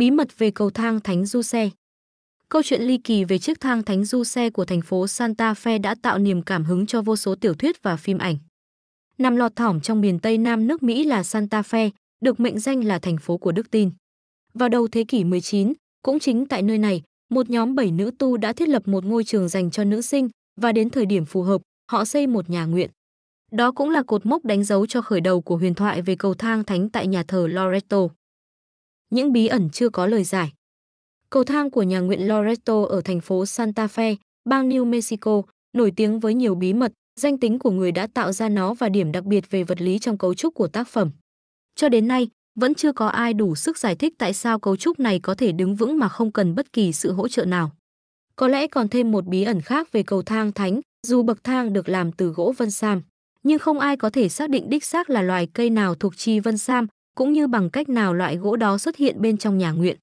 Bí mật về cầu thang Thánh Du Xe Câu chuyện ly kỳ về chiếc thang Thánh Du Xe của thành phố Santa Fe đã tạo niềm cảm hứng cho vô số tiểu thuyết và phim ảnh. Nằm lọt thỏm trong miền Tây Nam nước Mỹ là Santa Fe, được mệnh danh là thành phố của đức tin. Vào đầu thế kỷ 19, cũng chính tại nơi này, một nhóm bảy nữ tu đã thiết lập một ngôi trường dành cho nữ sinh và đến thời điểm phù hợp, họ xây một nhà nguyện. Đó cũng là cột mốc đánh dấu cho khởi đầu của huyền thoại về cầu thang thánh tại nhà thờ Loreto những bí ẩn chưa có lời giải. Cầu thang của nhà nguyện Loreto ở thành phố Santa Fe, bang New Mexico, nổi tiếng với nhiều bí mật, danh tính của người đã tạo ra nó và điểm đặc biệt về vật lý trong cấu trúc của tác phẩm. Cho đến nay, vẫn chưa có ai đủ sức giải thích tại sao cấu trúc này có thể đứng vững mà không cần bất kỳ sự hỗ trợ nào. Có lẽ còn thêm một bí ẩn khác về cầu thang thánh, dù bậc thang được làm từ gỗ vân sam, nhưng không ai có thể xác định đích xác là loài cây nào thuộc chi vân sam cũng như bằng cách nào loại gỗ đó xuất hiện bên trong nhà Nguyện.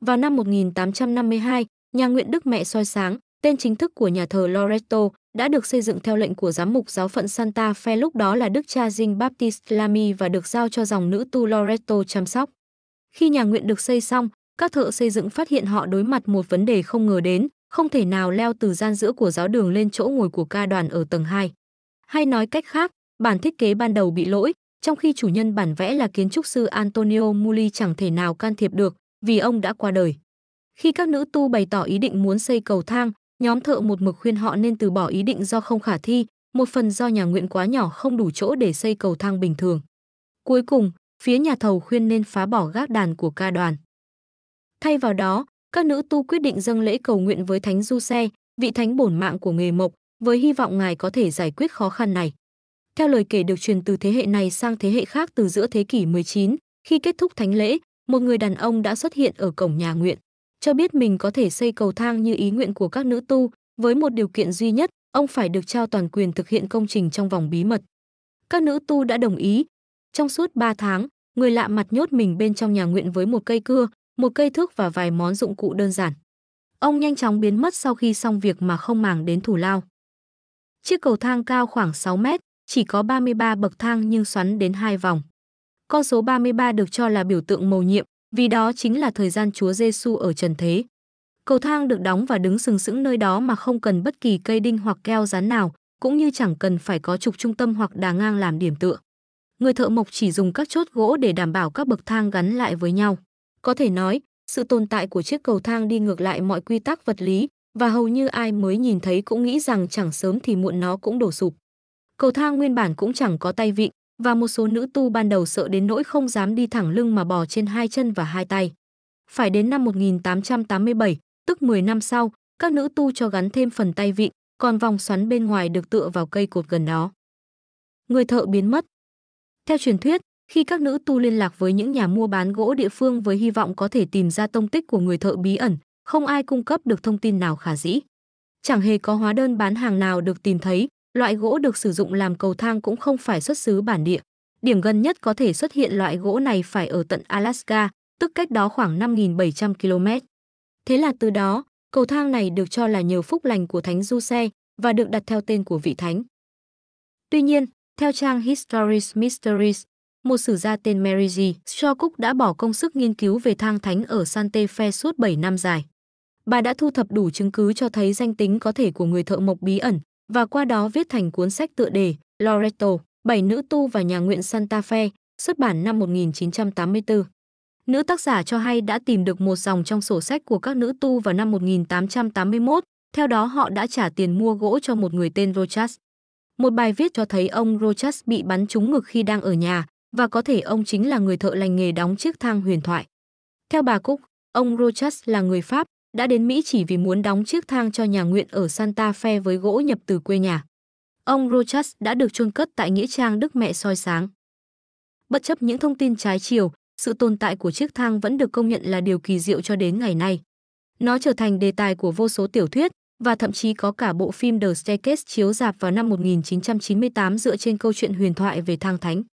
Vào năm 1852, nhà Nguyện Đức Mẹ soi sáng, tên chính thức của nhà thờ Loreto, đã được xây dựng theo lệnh của giám mục giáo phận Santa Fe lúc đó là Đức cha Dinh Baptist Lamy và được giao cho dòng nữ tu Loreto chăm sóc. Khi nhà nguyện được xây xong, các thợ xây dựng phát hiện họ đối mặt một vấn đề không ngờ đến, không thể nào leo từ gian giữa của giáo đường lên chỗ ngồi của ca đoàn ở tầng 2. Hay nói cách khác, bản thiết kế ban đầu bị lỗi, trong khi chủ nhân bản vẽ là kiến trúc sư Antonio Muli chẳng thể nào can thiệp được vì ông đã qua đời. Khi các nữ tu bày tỏ ý định muốn xây cầu thang, nhóm thợ một mực khuyên họ nên từ bỏ ý định do không khả thi, một phần do nhà nguyện quá nhỏ không đủ chỗ để xây cầu thang bình thường. Cuối cùng, phía nhà thầu khuyên nên phá bỏ gác đàn của ca đoàn. Thay vào đó, các nữ tu quyết định dâng lễ cầu nguyện với Thánh Du Xe, vị thánh bổn mạng của nghề mộc, với hy vọng ngài có thể giải quyết khó khăn này. Theo lời kể được truyền từ thế hệ này sang thế hệ khác từ giữa thế kỷ 19, khi kết thúc thánh lễ, một người đàn ông đã xuất hiện ở cổng nhà nguyện, cho biết mình có thể xây cầu thang như ý nguyện của các nữ tu, với một điều kiện duy nhất, ông phải được trao toàn quyền thực hiện công trình trong vòng bí mật. Các nữ tu đã đồng ý. Trong suốt 3 tháng, người lạ mặt nhốt mình bên trong nhà nguyện với một cây cưa, một cây thước và vài món dụng cụ đơn giản. Ông nhanh chóng biến mất sau khi xong việc mà không màng đến thủ lao. Chiếc cầu thang cao khoảng 6 mét, chỉ có 33 bậc thang nhưng xoắn đến hai vòng. Con số 33 được cho là biểu tượng mầu nhiệm, vì đó chính là thời gian Chúa Giêsu ở trần thế. Cầu thang được đóng và đứng sừng sững nơi đó mà không cần bất kỳ cây đinh hoặc keo dán nào, cũng như chẳng cần phải có trục trung tâm hoặc đà ngang làm điểm tựa. Người thợ mộc chỉ dùng các chốt gỗ để đảm bảo các bậc thang gắn lại với nhau. Có thể nói, sự tồn tại của chiếc cầu thang đi ngược lại mọi quy tắc vật lý và hầu như ai mới nhìn thấy cũng nghĩ rằng chẳng sớm thì muộn nó cũng đổ sụp. Cầu thang nguyên bản cũng chẳng có tay vịn và một số nữ tu ban đầu sợ đến nỗi không dám đi thẳng lưng mà bò trên hai chân và hai tay. Phải đến năm 1887, tức 10 năm sau, các nữ tu cho gắn thêm phần tay vịn, còn vòng xoắn bên ngoài được tựa vào cây cột gần đó. Người thợ biến mất. Theo truyền thuyết, khi các nữ tu liên lạc với những nhà mua bán gỗ địa phương với hy vọng có thể tìm ra tông tích của người thợ bí ẩn, không ai cung cấp được thông tin nào khả dĩ. Chẳng hề có hóa đơn bán hàng nào được tìm thấy, Loại gỗ được sử dụng làm cầu thang cũng không phải xuất xứ bản địa. Điểm gần nhất có thể xuất hiện loại gỗ này phải ở tận Alaska, tức cách đó khoảng 5.700 km. Thế là từ đó, cầu thang này được cho là nhờ phúc lành của Thánh Du Xe và được đặt theo tên của vị thánh. Tuy nhiên, theo trang Historis Mysteries, một sử gia tên Mary G. Shawcook đã bỏ công sức nghiên cứu về thang thánh ở Santa Fe suốt 7 năm dài. Bà đã thu thập đủ chứng cứ cho thấy danh tính có thể của người thợ mộc bí ẩn, và qua đó viết thành cuốn sách tựa đề Loreto, Bảy nữ tu và nhà nguyện Santa Fe, xuất bản năm 1984. Nữ tác giả cho hay đã tìm được một dòng trong sổ sách của các nữ tu vào năm 1881, theo đó họ đã trả tiền mua gỗ cho một người tên Rochas. Một bài viết cho thấy ông Rochas bị bắn trúng ngực khi đang ở nhà và có thể ông chính là người thợ lành nghề đóng chiếc thang huyền thoại. Theo bà Cook, ông Rochas là người Pháp, đã đến Mỹ chỉ vì muốn đóng chiếc thang cho nhà nguyện ở Santa Fe với gỗ nhập từ quê nhà. Ông Rochas đã được chôn cất tại nghĩa trang Đức Mẹ soi sáng. Bất chấp những thông tin trái chiều, sự tồn tại của chiếc thang vẫn được công nhận là điều kỳ diệu cho đến ngày nay. Nó trở thành đề tài của vô số tiểu thuyết và thậm chí có cả bộ phim The Staircase chiếu dạp vào năm 1998 dựa trên câu chuyện huyền thoại về thang thánh.